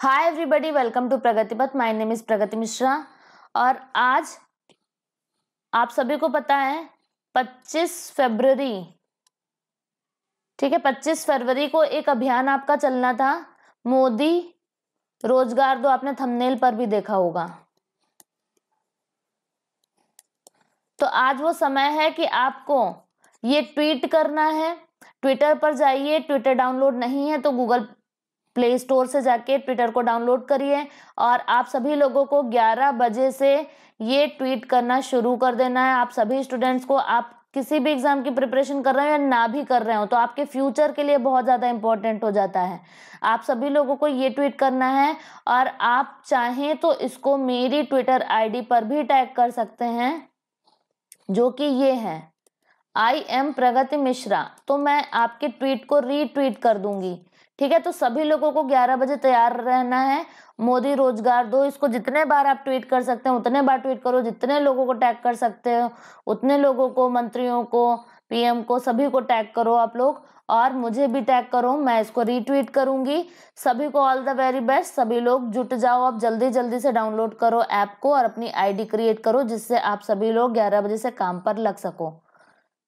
hi everybody welcome to Pragati Path my name is Pragati Mishra और आज आप सभी को पता है 25 फरवरी ठीक है 25 फरवरी को एक अभियान आपका चलना था मोदी रोजगार दो तो आपने थंबनेल पर भी देखा होगा तो आज वो समय है कि आपको ये ट्वीट करना है ट्विटर पर जाइए ट्विटर डाउनलोड नहीं है तो गूगल प्ले स्टोर से जाके ट्विटर को डाउनलोड करिए और आप सभी लोगों को 11 बजे से ये ट्वीट करना शुरू कर देना है आप सभी स्टूडेंट्स को आप किसी भी एग्जाम की प्रिपरेशन कर रहे हो या ना भी कर रहे हो तो आपके फ्यूचर के लिए बहुत ज़्यादा इंपॉर्टेंट हो जाता है आप सभी लोगों को ये ट्वीट करना है और आप चाहें तो इसको मेरी ट्विटर आईडी पर भी टैग कर सकते हैं जो कि ये है आई एम प्रगति मिश्रा तो मैं आपके ट्वीट को रीट्वीट कर दूंगी ठीक है तो सभी लोगों को 11 बजे तैयार रहना है मोदी रोजगार दो इसको जितने बार आप ट्वीट कर सकते हैं उतने बार ट्वीट करो जितने लोगों को टैग कर सकते हो उतने लोगों को मंत्रियों को पीएम को सभी को टैग करो आप लोग और मुझे भी टैग करो मैं इसको रीट्वीट करूंगी सभी को ऑल द वेरी बेस्ट सभी लोग जुट जाओ आप जल्दी जल्दी से डाउनलोड करो ऐप को और अपनी आईडी क्रिएट करो जिससे आप सभी लोग 11 बजे से काम पर लग सको